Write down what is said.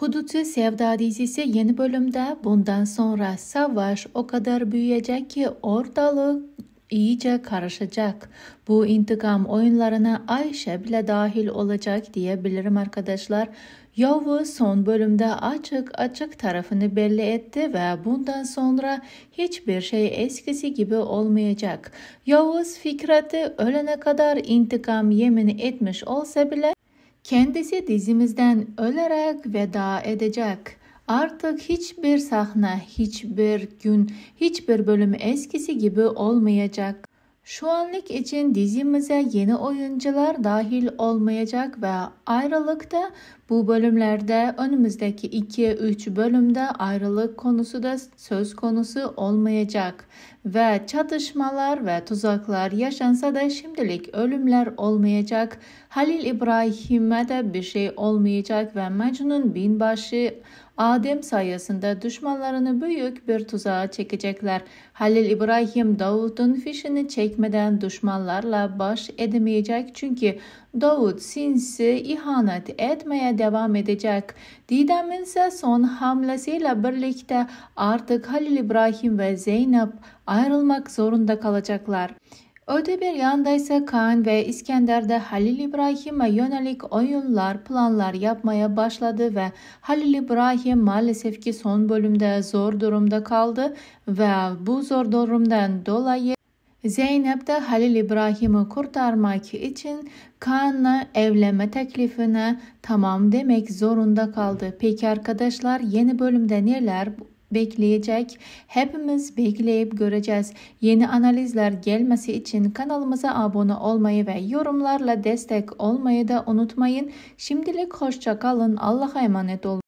Hudutu Sevda dizisi yeni bölümde bundan sonra savaş o kadar büyüyecek ki ortalık iyice karışacak. Bu intikam oyunlarına Ayşe bile dahil olacak diyebilirim arkadaşlar. Yavuz son bölümde açık açık tarafını belli etti ve bundan sonra hiçbir şey eskisi gibi olmayacak. Yavuz Fikret'i ölene kadar intikam yemini etmiş olsa bile Kendisi dizimizden ölerek veda edecek. Artık hiçbir sahne, hiçbir gün, hiçbir bölüm eskisi gibi olmayacak. Şu anlık için dizimize yeni oyuncular dahil olmayacak ve ayrılıkta bu bölümlerde önümüzdeki 2-3 bölümde ayrılık konusu da söz konusu olmayacak ve çatışmalar ve tuzaklar yaşansa da şimdilik ölümler olmayacak. Halil İbrahim'e de bir şey olmayacak ve Mecnun Binbaşı Adem sayesinde düşmanlarını büyük bir tuzağa çekecekler. Halil İbrahim Davud'un fişini çekmeden düşmanlarla baş edemeyecek çünkü Davud sinsi ihanet etmeye devam edecek. Didem'in ise son hamlesiyle birlikte artık Halil İbrahim ve Zeynep ayrılmak zorunda kalacaklar. Öte bir yanda ise Kaan ve İskenderde Halil İbrahim'e yönelik oyunlar, planlar yapmaya başladı ve Halil İbrahim maalesef ki son bölümde zor durumda kaldı ve bu zor durumdan dolayı Zeynep de Halil İbrahim'i kurtarmak için Kaan'la evlenme teklifine tamam demek zorunda kaldı. Peki arkadaşlar yeni bölümde neler bekleyecek. Hepimiz bekleyip göreceğiz. Yeni analizler gelmesi için kanalımıza abone olmayı ve yorumlarla destek olmayı da unutmayın. Şimdilik hoşça kalın. Allah'a emanet olun.